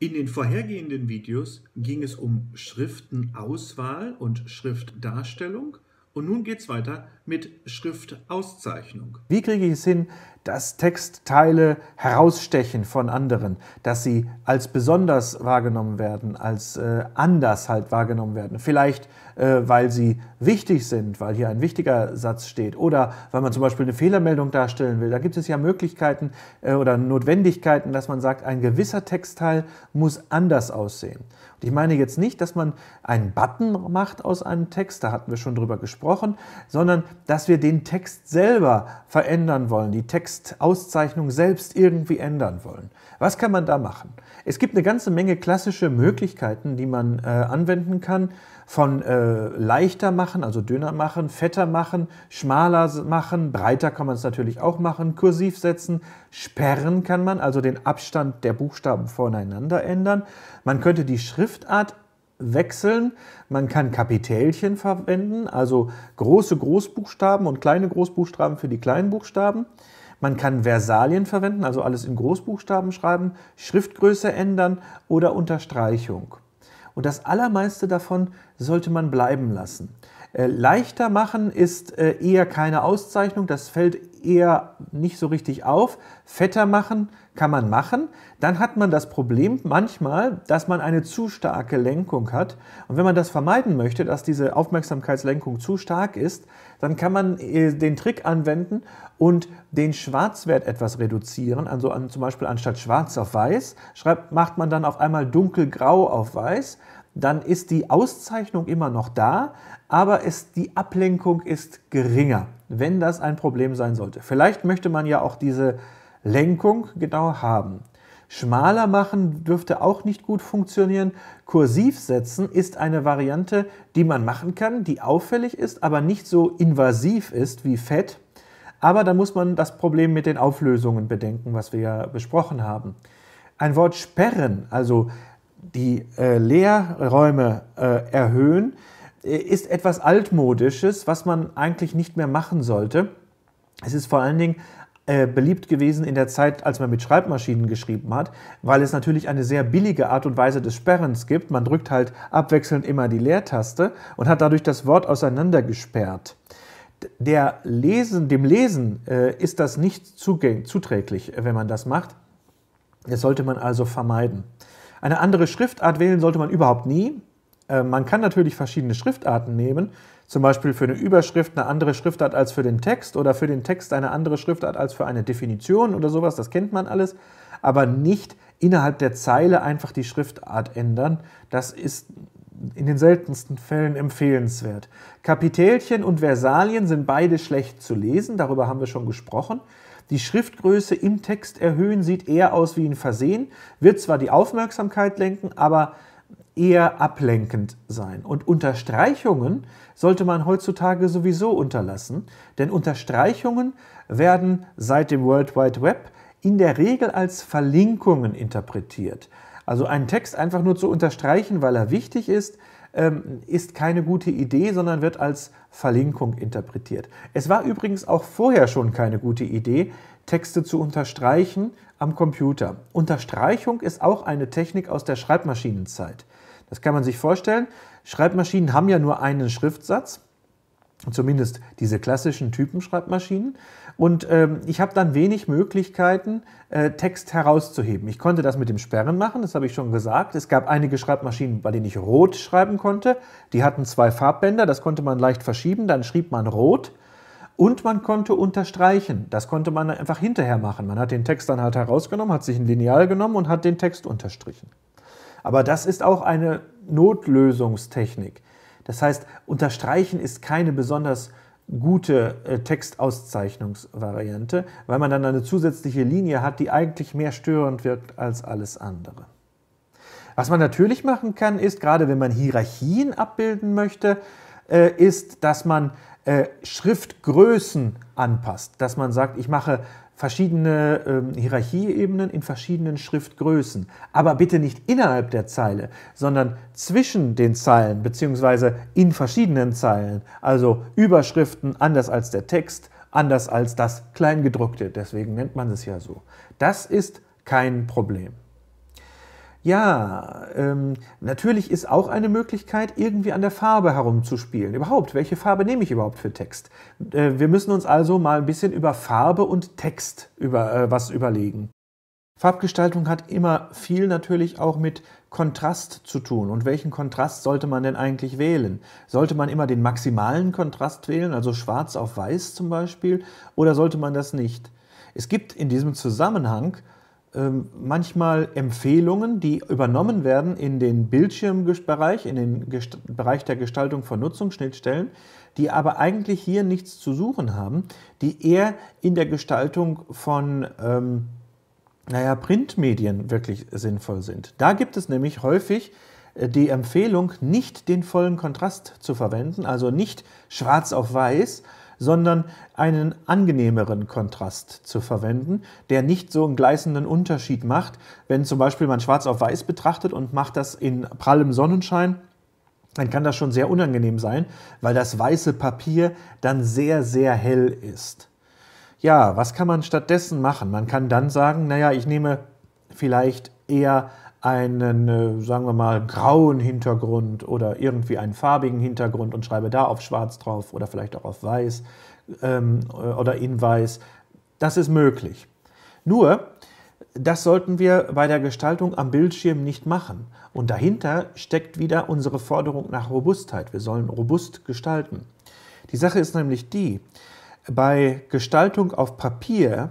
In den vorhergehenden Videos ging es um Schriftenauswahl und Schriftdarstellung und nun geht es weiter mit Schriftauszeichnung. Wie kriege ich es hin, dass Textteile herausstechen von anderen, dass sie als besonders wahrgenommen werden, als äh, anders halt wahrgenommen werden? Vielleicht äh, weil sie wichtig sind, weil hier ein wichtiger Satz steht oder weil man zum Beispiel eine Fehlermeldung darstellen will. Da gibt es ja Möglichkeiten äh, oder Notwendigkeiten, dass man sagt, ein gewisser Textteil muss anders aussehen. Und ich meine jetzt nicht, dass man einen Button macht aus einem Text, da hatten wir schon drüber gesprochen, sondern dass wir den Text selber verändern wollen, die Textauszeichnung selbst irgendwie ändern wollen. Was kann man da machen? Es gibt eine ganze Menge klassische Möglichkeiten, die man äh, anwenden kann, von äh, leichter machen, also dünner machen, fetter machen, schmaler machen, breiter kann man es natürlich auch machen, kursiv setzen, Sperren kann man, also den Abstand der Buchstaben voneinander ändern. Man könnte die Schriftart wechseln. Man kann Kapitälchen verwenden, also große Großbuchstaben und kleine Großbuchstaben für die kleinen Buchstaben. Man kann Versalien verwenden, also alles in Großbuchstaben schreiben, Schriftgröße ändern oder Unterstreichung. Und das allermeiste davon sollte man bleiben lassen. Äh, leichter machen ist äh, eher keine Auszeichnung, das fällt eher nicht so richtig auf. Fetter machen kann man machen. Dann hat man das Problem manchmal, dass man eine zu starke Lenkung hat. Und wenn man das vermeiden möchte, dass diese Aufmerksamkeitslenkung zu stark ist, dann kann man äh, den Trick anwenden und den Schwarzwert etwas reduzieren. Also an, zum Beispiel anstatt schwarz auf weiß schreibt, macht man dann auf einmal dunkelgrau auf weiß dann ist die Auszeichnung immer noch da, aber es, die Ablenkung ist geringer wenn das ein Problem sein sollte. Vielleicht möchte man ja auch diese Lenkung genau haben. Schmaler machen dürfte auch nicht gut funktionieren. Kursiv setzen ist eine Variante, die man machen kann, die auffällig ist, aber nicht so invasiv ist wie Fett. Aber da muss man das Problem mit den Auflösungen bedenken, was wir ja besprochen haben. Ein Wort sperren, also die äh, Leerräume äh, erhöhen, ist etwas altmodisches, was man eigentlich nicht mehr machen sollte. Es ist vor allen Dingen äh, beliebt gewesen in der Zeit, als man mit Schreibmaschinen geschrieben hat, weil es natürlich eine sehr billige Art und Weise des Sperrens gibt. Man drückt halt abwechselnd immer die Leertaste und hat dadurch das Wort auseinandergesperrt. Der Lesen, dem Lesen äh, ist das nicht zuträglich, äh, wenn man das macht. Das sollte man also vermeiden. Eine andere Schriftart wählen sollte man überhaupt nie. Äh, man kann natürlich verschiedene Schriftarten nehmen, zum Beispiel für eine Überschrift eine andere Schriftart als für den Text oder für den Text eine andere Schriftart als für eine Definition oder sowas, das kennt man alles, aber nicht innerhalb der Zeile einfach die Schriftart ändern. Das ist in den seltensten Fällen empfehlenswert. Kapitelchen und Versalien sind beide schlecht zu lesen, darüber haben wir schon gesprochen. Die Schriftgröße im Text erhöhen sieht eher aus wie ein Versehen, wird zwar die Aufmerksamkeit lenken, aber eher ablenkend sein. Und Unterstreichungen sollte man heutzutage sowieso unterlassen, denn Unterstreichungen werden seit dem World Wide Web in der Regel als Verlinkungen interpretiert. Also einen Text einfach nur zu unterstreichen, weil er wichtig ist, ähm, ist keine gute Idee, sondern wird als Verlinkung interpretiert. Es war übrigens auch vorher schon keine gute Idee, Texte zu unterstreichen am Computer. Unterstreichung ist auch eine Technik aus der Schreibmaschinenzeit. Das kann man sich vorstellen. Schreibmaschinen haben ja nur einen Schriftsatz, zumindest diese klassischen Typenschreibmaschinen. Und ähm, ich habe dann wenig Möglichkeiten, äh, Text herauszuheben. Ich konnte das mit dem Sperren machen, das habe ich schon gesagt. Es gab einige Schreibmaschinen, bei denen ich rot schreiben konnte. Die hatten zwei Farbbänder, das konnte man leicht verschieben, dann schrieb man rot. Und man konnte unterstreichen. Das konnte man einfach hinterher machen. Man hat den Text dann halt herausgenommen, hat sich ein Lineal genommen und hat den Text unterstrichen. Aber das ist auch eine Notlösungstechnik. Das heißt, unterstreichen ist keine besonders gute äh, Textauszeichnungsvariante, weil man dann eine zusätzliche Linie hat, die eigentlich mehr störend wirkt als alles andere. Was man natürlich machen kann, ist, gerade wenn man Hierarchien abbilden möchte, äh, ist, dass man äh, Schriftgrößen anpasst, dass man sagt, ich mache verschiedene ähm, Hierarchieebenen in verschiedenen Schriftgrößen. Aber bitte nicht innerhalb der Zeile, sondern zwischen den Zeilen beziehungsweise in verschiedenen Zeilen. Also Überschriften anders als der Text, anders als das Kleingedruckte. Deswegen nennt man es ja so. Das ist kein Problem. Ja, ähm, natürlich ist auch eine Möglichkeit, irgendwie an der Farbe herumzuspielen. Überhaupt, welche Farbe nehme ich überhaupt für Text? Äh, wir müssen uns also mal ein bisschen über Farbe und Text über, äh, was überlegen. Farbgestaltung hat immer viel natürlich auch mit Kontrast zu tun. Und welchen Kontrast sollte man denn eigentlich wählen? Sollte man immer den maximalen Kontrast wählen, also schwarz auf weiß zum Beispiel, oder sollte man das nicht? Es gibt in diesem Zusammenhang ähm, manchmal Empfehlungen, die übernommen werden in den Bildschirmbereich, in den Gest Bereich der Gestaltung von Nutzungsschnittstellen, die aber eigentlich hier nichts zu suchen haben, die eher in der Gestaltung von ähm, naja, Printmedien wirklich sinnvoll sind. Da gibt es nämlich häufig äh, die Empfehlung, nicht den vollen Kontrast zu verwenden, also nicht schwarz auf weiß, sondern einen angenehmeren Kontrast zu verwenden, der nicht so einen gleißenden Unterschied macht. Wenn zum Beispiel man schwarz auf weiß betrachtet und macht das in prallem Sonnenschein, dann kann das schon sehr unangenehm sein, weil das weiße Papier dann sehr, sehr hell ist. Ja, was kann man stattdessen machen? Man kann dann sagen, naja, ich nehme vielleicht eher einen, äh, sagen wir mal, grauen Hintergrund oder irgendwie einen farbigen Hintergrund und schreibe da auf schwarz drauf oder vielleicht auch auf weiß ähm, äh, oder in weiß. Das ist möglich. Nur, das sollten wir bei der Gestaltung am Bildschirm nicht machen. Und dahinter steckt wieder unsere Forderung nach Robustheit. Wir sollen robust gestalten. Die Sache ist nämlich die, bei Gestaltung auf Papier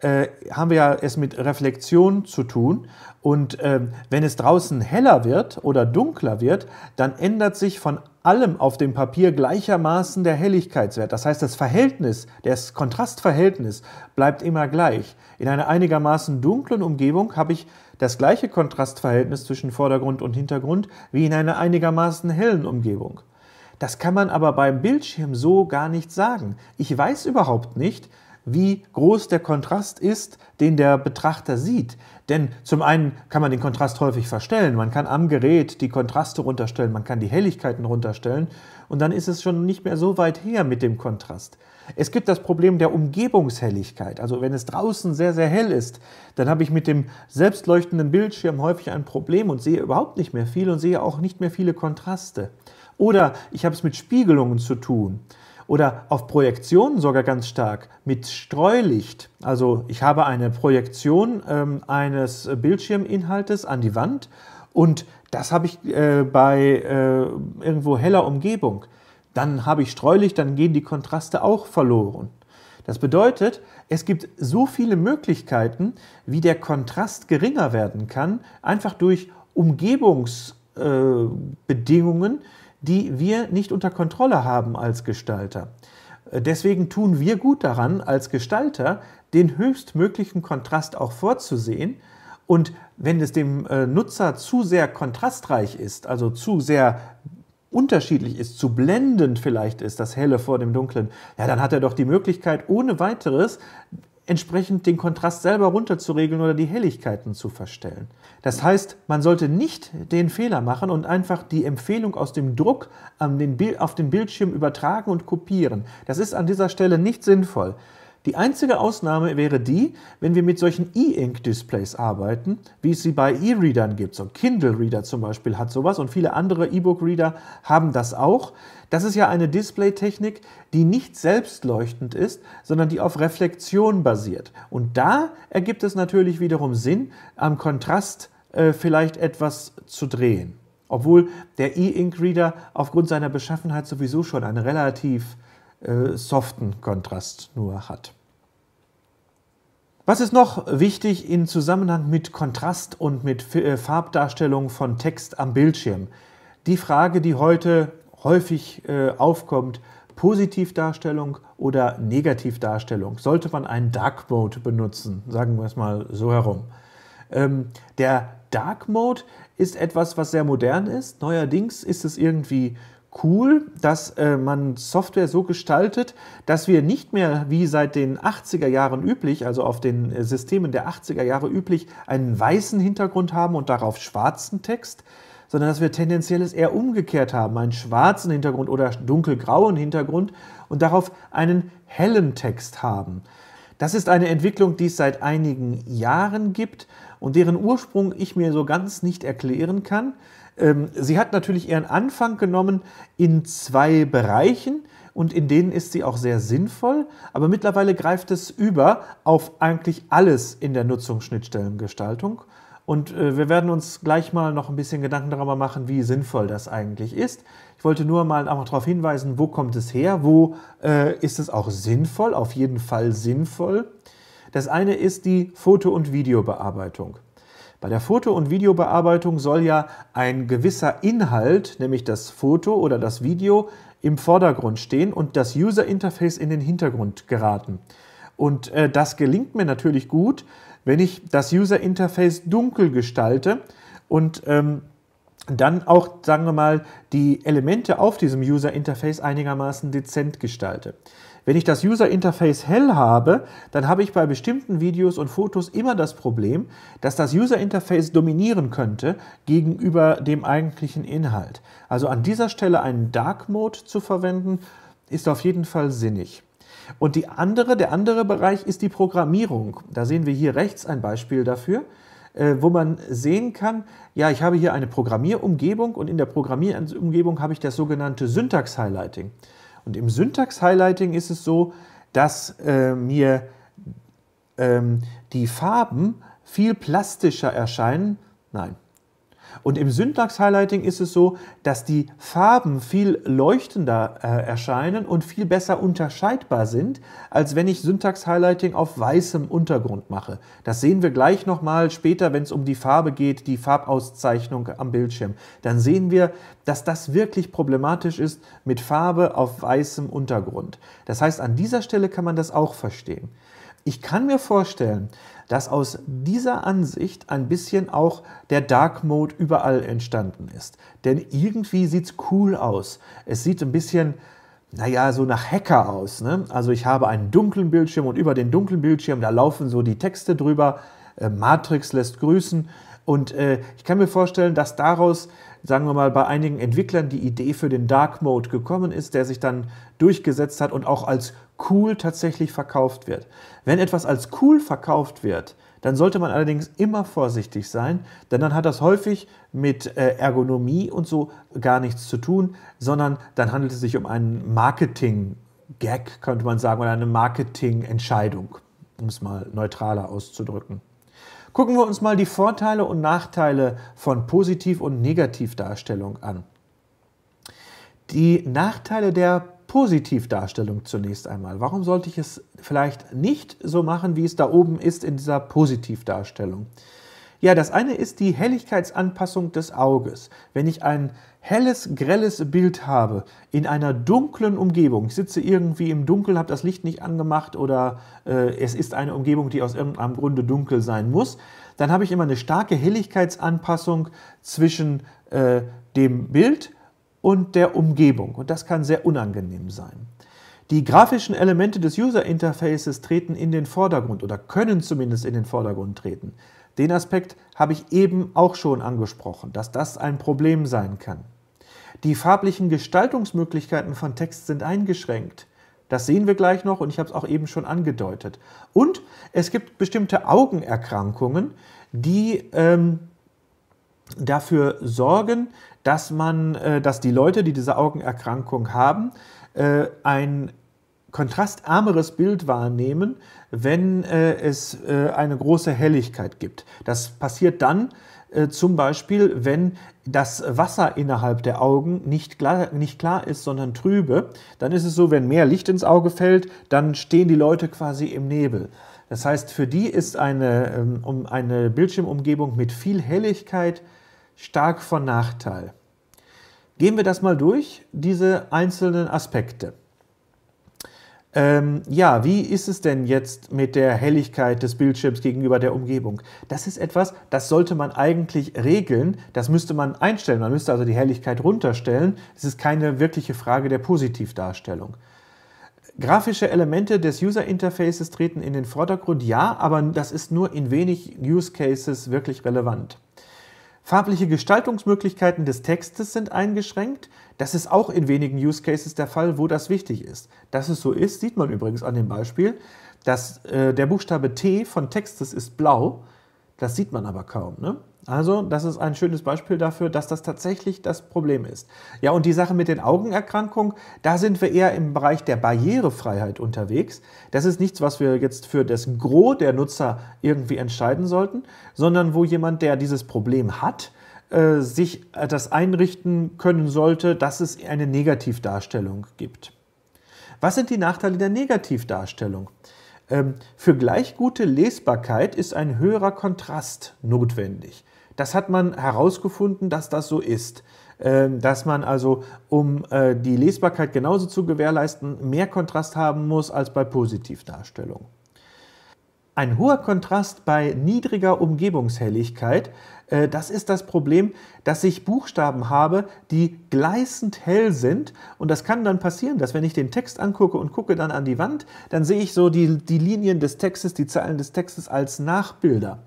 äh, haben wir ja es mit Reflexion zu tun. Und ähm, wenn es draußen heller wird oder dunkler wird, dann ändert sich von allem auf dem Papier gleichermaßen der Helligkeitswert. Das heißt, das Verhältnis, das Kontrastverhältnis bleibt immer gleich. In einer einigermaßen dunklen Umgebung habe ich das gleiche Kontrastverhältnis zwischen Vordergrund und Hintergrund wie in einer einigermaßen hellen Umgebung. Das kann man aber beim Bildschirm so gar nicht sagen. Ich weiß überhaupt nicht, wie groß der Kontrast ist, den der Betrachter sieht. Denn zum einen kann man den Kontrast häufig verstellen. Man kann am Gerät die Kontraste runterstellen, man kann die Helligkeiten runterstellen und dann ist es schon nicht mehr so weit her mit dem Kontrast. Es gibt das Problem der Umgebungshelligkeit. Also wenn es draußen sehr, sehr hell ist, dann habe ich mit dem selbstleuchtenden Bildschirm häufig ein Problem und sehe überhaupt nicht mehr viel und sehe auch nicht mehr viele Kontraste. Oder ich habe es mit Spiegelungen zu tun oder auf Projektionen sogar ganz stark mit Streulicht. Also ich habe eine Projektion ähm, eines Bildschirminhaltes an die Wand und das habe ich äh, bei äh, irgendwo heller Umgebung. Dann habe ich Streulicht, dann gehen die Kontraste auch verloren. Das bedeutet, es gibt so viele Möglichkeiten, wie der Kontrast geringer werden kann, einfach durch Umgebungsbedingungen, äh, die wir nicht unter Kontrolle haben als Gestalter. Äh, deswegen tun wir gut daran, als Gestalter den höchstmöglichen Kontrast auch vorzusehen. Und wenn es dem äh, Nutzer zu sehr kontrastreich ist, also zu sehr unterschiedlich ist, zu blendend vielleicht ist, das Helle vor dem Dunklen, ja, dann hat er doch die Möglichkeit, ohne weiteres entsprechend den Kontrast selber runterzuregeln oder die Helligkeiten zu verstellen. Das heißt, man sollte nicht den Fehler machen und einfach die Empfehlung aus dem Druck auf den Bildschirm übertragen und kopieren. Das ist an dieser Stelle nicht sinnvoll. Die einzige Ausnahme wäre die, wenn wir mit solchen E-Ink-Displays arbeiten, wie es sie bei E-Readern gibt. So ein Kindle-Reader zum Beispiel hat sowas und viele andere E-Book-Reader haben das auch. Das ist ja eine Display-Technik, die nicht selbstleuchtend ist, sondern die auf Reflexion basiert. Und da ergibt es natürlich wiederum Sinn, am Kontrast äh, vielleicht etwas zu drehen. Obwohl der E-Ink-Reader aufgrund seiner Beschaffenheit sowieso schon eine relativ äh, soften Kontrast nur hat. Was ist noch wichtig im Zusammenhang mit Kontrast und mit äh, Farbdarstellung von Text am Bildschirm? Die Frage, die heute häufig äh, aufkommt, Positivdarstellung oder Negativdarstellung? Sollte man einen Dark Mode benutzen? Sagen wir es mal so herum. Ähm, der Dark Mode ist etwas, was sehr modern ist. Neuerdings ist es irgendwie cool, dass äh, man Software so gestaltet, dass wir nicht mehr wie seit den 80er Jahren üblich, also auf den äh, Systemen der 80er Jahre üblich, einen weißen Hintergrund haben und darauf schwarzen Text, sondern dass wir tendenziell es eher umgekehrt haben, einen schwarzen Hintergrund oder dunkelgrauen Hintergrund und darauf einen hellen Text haben. Das ist eine Entwicklung, die es seit einigen Jahren gibt und deren Ursprung ich mir so ganz nicht erklären kann. Ähm, sie hat natürlich ihren Anfang genommen in zwei Bereichen und in denen ist sie auch sehr sinnvoll, aber mittlerweile greift es über auf eigentlich alles in der Nutzungsschnittstellengestaltung. Schnittstellengestaltung. Und äh, wir werden uns gleich mal noch ein bisschen Gedanken darüber machen, wie sinnvoll das eigentlich ist. Ich wollte nur mal einfach darauf hinweisen, wo kommt es her, wo äh, ist es auch sinnvoll, auf jeden Fall sinnvoll. Das eine ist die Foto- und Videobearbeitung. Bei der Foto- und Videobearbeitung soll ja ein gewisser Inhalt, nämlich das Foto oder das Video, im Vordergrund stehen und das User-Interface in den Hintergrund geraten. Und äh, das gelingt mir natürlich gut, wenn ich das User-Interface dunkel gestalte und ähm, dann auch, sagen wir mal, die Elemente auf diesem User-Interface einigermaßen dezent gestalte. Wenn ich das User Interface hell habe, dann habe ich bei bestimmten Videos und Fotos immer das Problem, dass das User Interface dominieren könnte gegenüber dem eigentlichen Inhalt. Also an dieser Stelle einen Dark Mode zu verwenden, ist auf jeden Fall sinnig. Und die andere, der andere Bereich ist die Programmierung. Da sehen wir hier rechts ein Beispiel dafür äh, wo man sehen kann, ja, ich habe hier eine Programmierumgebung und in der Programmierumgebung habe ich das sogenannte Syntax-Highlighting. Und im Syntax-Highlighting ist es so, dass äh, mir ähm, die Farben viel plastischer erscheinen. Nein, und im Syntax-Highlighting ist es so, dass die Farben viel leuchtender äh, erscheinen und viel besser unterscheidbar sind, als wenn ich Syntax-Highlighting auf weißem Untergrund mache. Das sehen wir gleich nochmal später, wenn es um die Farbe geht, die Farbauszeichnung am Bildschirm. Dann sehen wir, dass das wirklich problematisch ist mit Farbe auf weißem Untergrund. Das heißt, an dieser Stelle kann man das auch verstehen. Ich kann mir vorstellen, dass aus dieser Ansicht ein bisschen auch der Dark Mode überall entstanden ist. Denn irgendwie sieht es cool aus. Es sieht ein bisschen, naja, so nach Hacker aus. Ne? Also ich habe einen dunklen Bildschirm und über den dunklen Bildschirm, da laufen so die Texte drüber. Äh, Matrix lässt grüßen. Und äh, ich kann mir vorstellen, dass daraus sagen wir mal, bei einigen Entwicklern die Idee für den Dark Mode gekommen ist, der sich dann durchgesetzt hat und auch als cool tatsächlich verkauft wird. Wenn etwas als cool verkauft wird, dann sollte man allerdings immer vorsichtig sein, denn dann hat das häufig mit äh, Ergonomie und so gar nichts zu tun, sondern dann handelt es sich um einen Marketing-Gag, könnte man sagen, oder eine Marketing-Entscheidung, um es mal neutraler auszudrücken. Gucken wir uns mal die Vorteile und Nachteile von Positiv- und Negativdarstellung an. Die Nachteile der Positivdarstellung zunächst einmal. Warum sollte ich es vielleicht nicht so machen, wie es da oben ist in dieser Positivdarstellung? Ja, das eine ist die Helligkeitsanpassung des Auges. Wenn ich ein helles, grelles Bild habe in einer dunklen Umgebung, ich sitze irgendwie im Dunkeln, habe das Licht nicht angemacht oder äh, es ist eine Umgebung, die aus irgendeinem Grunde dunkel sein muss, dann habe ich immer eine starke Helligkeitsanpassung zwischen äh, dem Bild und der Umgebung. Und das kann sehr unangenehm sein. Die grafischen Elemente des User Interfaces treten in den Vordergrund oder können zumindest in den Vordergrund treten. Den Aspekt habe ich eben auch schon angesprochen, dass das ein Problem sein kann. Die farblichen Gestaltungsmöglichkeiten von Text sind eingeschränkt. Das sehen wir gleich noch und ich habe es auch eben schon angedeutet. Und es gibt bestimmte Augenerkrankungen, die ähm, dafür sorgen, dass man, äh, dass die Leute, die diese Augenerkrankung haben, äh, ein kontrastarmeres Bild wahrnehmen, wenn äh, es äh, eine große Helligkeit gibt. Das passiert dann äh, zum Beispiel, wenn das Wasser innerhalb der Augen nicht klar, nicht klar ist, sondern trübe. Dann ist es so, wenn mehr Licht ins Auge fällt, dann stehen die Leute quasi im Nebel. Das heißt, für die ist eine, ähm, eine Bildschirmumgebung mit viel Helligkeit stark von Nachteil. Gehen wir das mal durch, diese einzelnen Aspekte. Ähm, ja, wie ist es denn jetzt mit der Helligkeit des Bildschirms gegenüber der Umgebung? Das ist etwas, das sollte man eigentlich regeln. Das müsste man einstellen. Man müsste also die Helligkeit runterstellen. Es ist keine wirkliche Frage der Positivdarstellung. Grafische Elemente des User Interfaces treten in den Vordergrund, ja, aber das ist nur in wenig Use Cases wirklich relevant. Farbliche Gestaltungsmöglichkeiten des Textes sind eingeschränkt. Das ist auch in wenigen Use Cases der Fall, wo das wichtig ist. Dass es so ist, sieht man übrigens an dem Beispiel, dass äh, der Buchstabe T von Textes ist blau das sieht man aber kaum. Ne? Also, das ist ein schönes Beispiel dafür, dass das tatsächlich das Problem ist. Ja, und die Sache mit den Augenerkrankungen, da sind wir eher im Bereich der Barrierefreiheit unterwegs. Das ist nichts, was wir jetzt für das Gros der Nutzer irgendwie entscheiden sollten, sondern wo jemand, der dieses Problem hat, äh, sich äh, das einrichten können sollte, dass es eine Negativdarstellung gibt. Was sind die Nachteile der Negativdarstellung? Ähm, für gleich gute Lesbarkeit ist ein höherer Kontrast notwendig. Das hat man herausgefunden, dass das so ist. Ähm, dass man also, um äh, die Lesbarkeit genauso zu gewährleisten, mehr Kontrast haben muss als bei Positivdarstellungen. Ein hoher Kontrast bei niedriger Umgebungshelligkeit, äh, das ist das Problem, dass ich Buchstaben habe, die gleißend hell sind. Und das kann dann passieren, dass wenn ich den Text angucke und gucke dann an die Wand, dann sehe ich so die, die Linien des Textes, die Zeilen des Textes als Nachbilder.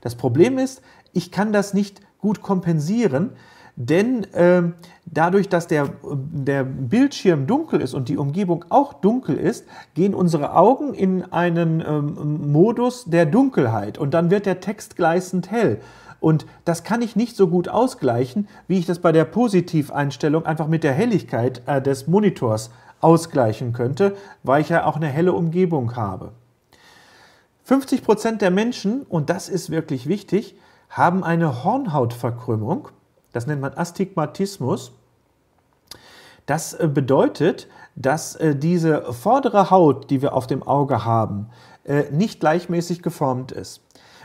Das Problem ist, ich kann das nicht gut kompensieren, denn äh, dadurch, dass der, der Bildschirm dunkel ist und die Umgebung auch dunkel ist, gehen unsere Augen in einen ähm, Modus der Dunkelheit und dann wird der Text gleißend hell. Und das kann ich nicht so gut ausgleichen, wie ich das bei der Positiveinstellung einfach mit der Helligkeit äh, des Monitors ausgleichen könnte, weil ich ja auch eine helle Umgebung habe. 50% Prozent der Menschen, und das ist wirklich wichtig, haben eine Hornhautverkrümmung das nennt man Astigmatismus. Das äh, bedeutet, dass äh, diese vordere Haut, die wir auf dem Auge haben, äh, nicht gleichmäßig geformt ist.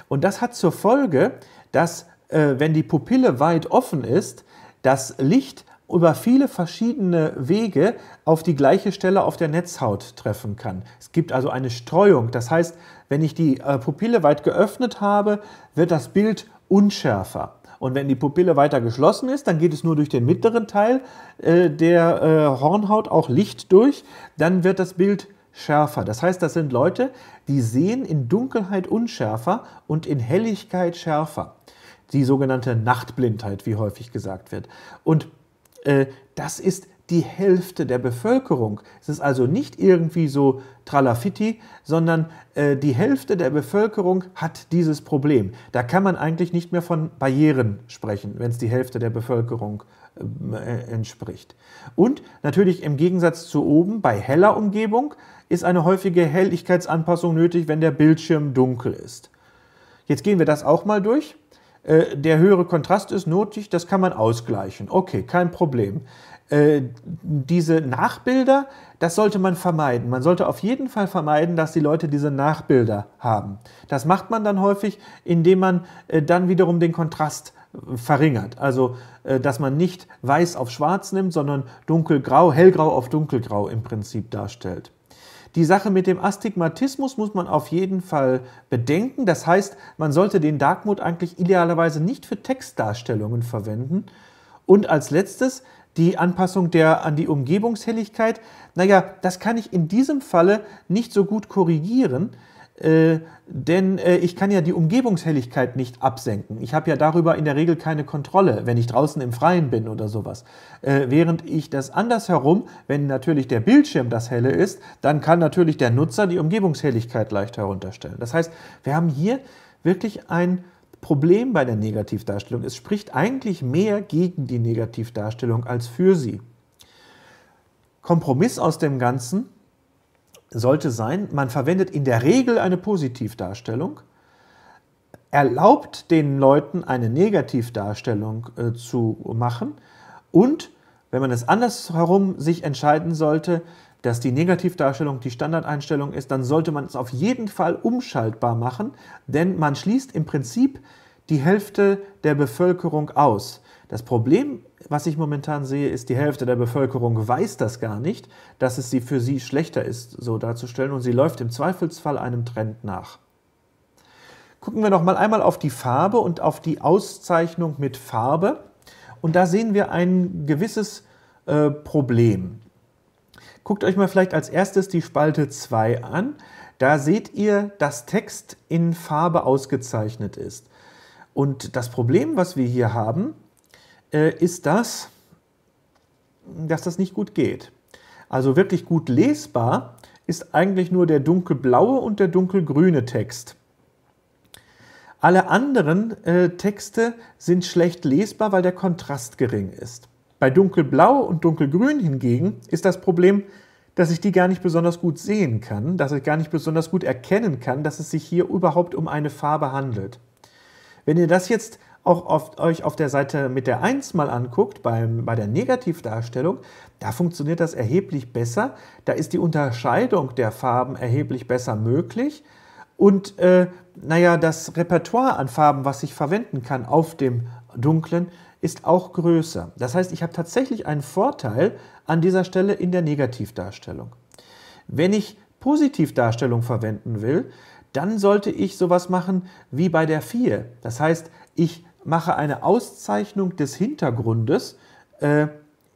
Und das hat zur Folge, dass wenn die Pupille weit offen ist, das Licht über viele verschiedene Wege auf die gleiche Stelle auf der Netzhaut treffen kann. Es gibt also eine Streuung. Das heißt, wenn ich die Pupille weit geöffnet habe, wird das Bild unschärfer. Und wenn die Pupille weiter geschlossen ist, dann geht es nur durch den mittleren Teil äh, der äh, Hornhaut auch Licht durch. Dann wird das Bild schärfer. Das heißt, das sind Leute, die sehen in Dunkelheit unschärfer und in Helligkeit schärfer. Die sogenannte Nachtblindheit, wie häufig gesagt wird. Und äh, das ist die Hälfte der Bevölkerung. Es ist also nicht irgendwie so Tralafitti, sondern äh, die Hälfte der Bevölkerung hat dieses Problem. Da kann man eigentlich nicht mehr von Barrieren sprechen, wenn es die Hälfte der Bevölkerung ähm, äh, entspricht. Und natürlich im Gegensatz zu oben, bei heller Umgebung ist eine häufige Helligkeitsanpassung nötig, wenn der Bildschirm dunkel ist. Jetzt gehen wir das auch mal durch. Äh, der höhere Kontrast ist notwendig, das kann man ausgleichen. Okay, kein Problem. Äh, diese Nachbilder, das sollte man vermeiden. Man sollte auf jeden Fall vermeiden, dass die Leute diese Nachbilder haben. Das macht man dann häufig, indem man äh, dann wiederum den Kontrast verringert. Also, dass man nicht weiß auf schwarz nimmt, sondern dunkelgrau, hellgrau auf dunkelgrau im Prinzip darstellt. Die Sache mit dem Astigmatismus muss man auf jeden Fall bedenken. Das heißt, man sollte den Dark Mode eigentlich idealerweise nicht für Textdarstellungen verwenden. Und als letztes die Anpassung der, an die Umgebungshelligkeit. Naja, das kann ich in diesem Falle nicht so gut korrigieren. Äh, denn äh, ich kann ja die Umgebungshelligkeit nicht absenken. Ich habe ja darüber in der Regel keine Kontrolle, wenn ich draußen im Freien bin oder sowas. Äh, während ich das andersherum, wenn natürlich der Bildschirm das helle ist, dann kann natürlich der Nutzer die Umgebungshelligkeit leicht herunterstellen. Das heißt, wir haben hier wirklich ein Problem bei der Negativdarstellung. Es spricht eigentlich mehr gegen die Negativdarstellung als für sie. Kompromiss aus dem Ganzen sollte sein, man verwendet in der Regel eine Positivdarstellung, erlaubt den Leuten eine Negativdarstellung äh, zu machen und wenn man es andersherum sich entscheiden sollte, dass die Negativdarstellung die Standardeinstellung ist, dann sollte man es auf jeden Fall umschaltbar machen, denn man schließt im Prinzip die Hälfte der Bevölkerung aus. Das Problem was ich momentan sehe, ist, die Hälfte der Bevölkerung weiß das gar nicht, dass es sie für sie schlechter ist, so darzustellen, und sie läuft im Zweifelsfall einem Trend nach. Gucken wir noch mal einmal auf die Farbe und auf die Auszeichnung mit Farbe. Und da sehen wir ein gewisses äh, Problem. Guckt euch mal vielleicht als erstes die Spalte 2 an. Da seht ihr, dass Text in Farbe ausgezeichnet ist. Und das Problem, was wir hier haben, äh, ist das, dass das nicht gut geht. Also wirklich gut lesbar ist eigentlich nur der dunkelblaue und der dunkelgrüne Text. Alle anderen äh, Texte sind schlecht lesbar, weil der Kontrast gering ist. Bei dunkelblau und dunkelgrün hingegen ist das Problem, dass ich die gar nicht besonders gut sehen kann, dass ich gar nicht besonders gut erkennen kann, dass es sich hier überhaupt um eine Farbe handelt. Wenn ihr das jetzt auch oft euch auf der Seite mit der 1 mal anguckt, beim, bei der Negativdarstellung, da funktioniert das erheblich besser. Da ist die Unterscheidung der Farben erheblich besser möglich. Und äh, naja, das Repertoire an Farben, was ich verwenden kann auf dem dunklen, ist auch größer. Das heißt, ich habe tatsächlich einen Vorteil an dieser Stelle in der Negativdarstellung. Wenn ich Positivdarstellung verwenden will, dann sollte ich sowas machen wie bei der 4. Das heißt, ich mache eine Auszeichnung des Hintergrundes, äh,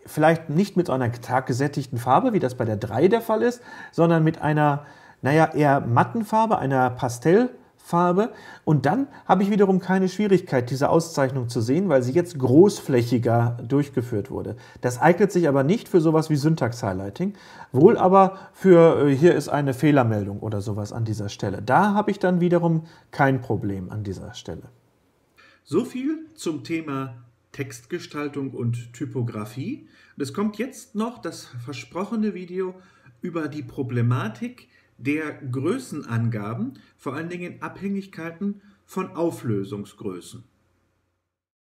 vielleicht nicht mit einer taggesättigten Farbe, wie das bei der 3 der Fall ist, sondern mit einer, naja, eher matten Farbe, einer Pastellfarbe. Und dann habe ich wiederum keine Schwierigkeit, diese Auszeichnung zu sehen, weil sie jetzt großflächiger durchgeführt wurde. Das eignet sich aber nicht für sowas wie Syntax-Highlighting, wohl aber für, äh, hier ist eine Fehlermeldung oder sowas an dieser Stelle. Da habe ich dann wiederum kein Problem an dieser Stelle. So viel zum Thema Textgestaltung und Typografie. Und es kommt jetzt noch das versprochene Video über die Problematik der Größenangaben, vor allen Dingen in Abhängigkeiten von Auflösungsgrößen.